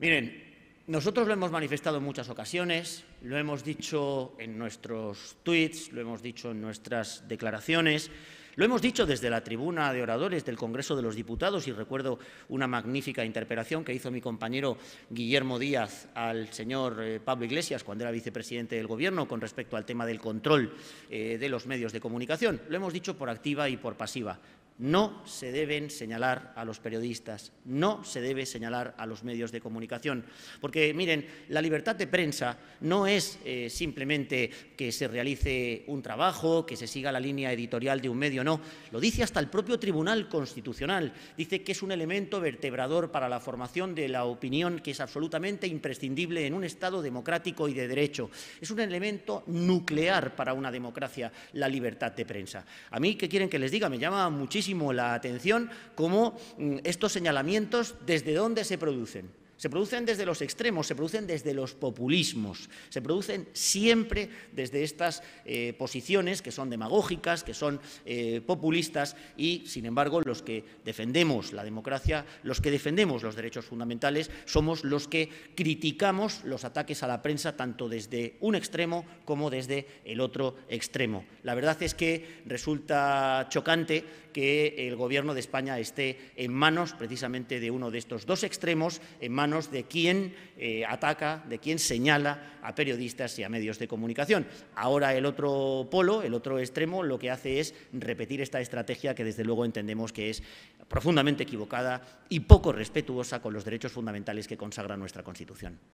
Miren, nosotros lo hemos manifestado en muchas ocasiones, lo hemos dicho en nuestros tweets, lo hemos dicho en nuestras declaraciones, lo hemos dicho desde la tribuna de oradores del Congreso de los Diputados y recuerdo una magnífica interpelación que hizo mi compañero Guillermo Díaz al señor eh, Pablo Iglesias cuando era vicepresidente del Gobierno con respecto al tema del control eh, de los medios de comunicación. Lo hemos dicho por activa y por pasiva. No se deben señalar a los periodistas, no se debe señalar a los medios de comunicación. Porque, miren, la libertad de prensa no es eh, simplemente que se realice un trabajo, que se siga la línea editorial de un medio no. Lo dice hasta el propio Tribunal Constitucional. Dice que es un elemento vertebrador para la formación de la opinión que es absolutamente imprescindible en un Estado democrático y de derecho. Es un elemento nuclear para una democracia, la libertad de prensa. A mí, ¿qué quieren que les diga? Me llama muchísimo la atención cómo mm, estos señalamientos, desde dónde se producen se producen desde los extremos, se producen desde los populismos, se producen siempre desde estas eh, posiciones que son demagógicas, que son eh, populistas y, sin embargo, los que defendemos la democracia, los que defendemos los derechos fundamentales, somos los que criticamos los ataques a la prensa tanto desde un extremo como desde el otro extremo. La verdad es que resulta chocante que el Gobierno de España esté en manos precisamente de uno de estos dos extremos, en de quién eh, ataca, de quién señala a periodistas y a medios de comunicación. Ahora el otro polo, el otro extremo, lo que hace es repetir esta estrategia que desde luego entendemos que es profundamente equivocada y poco respetuosa con los derechos fundamentales que consagra nuestra Constitución.